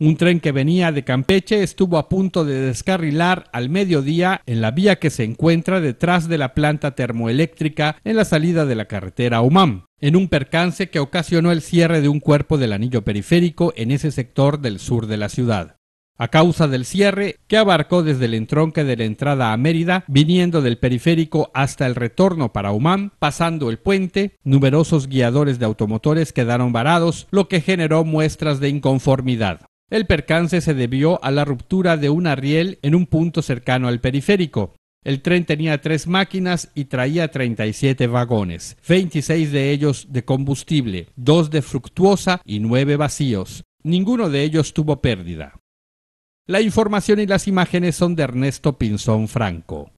Un tren que venía de Campeche estuvo a punto de descarrilar al mediodía en la vía que se encuentra detrás de la planta termoeléctrica en la salida de la carretera UMAM, en un percance que ocasionó el cierre de un cuerpo del anillo periférico en ese sector del sur de la ciudad. A causa del cierre, que abarcó desde el entronque de la entrada a Mérida, viniendo del periférico hasta el retorno para Umam, pasando el puente, numerosos guiadores de automotores quedaron varados, lo que generó muestras de inconformidad. El percance se debió a la ruptura de un riel en un punto cercano al periférico. El tren tenía tres máquinas y traía 37 vagones, 26 de ellos de combustible, dos de fructuosa y nueve vacíos. Ninguno de ellos tuvo pérdida. La información y las imágenes son de Ernesto Pinzón Franco.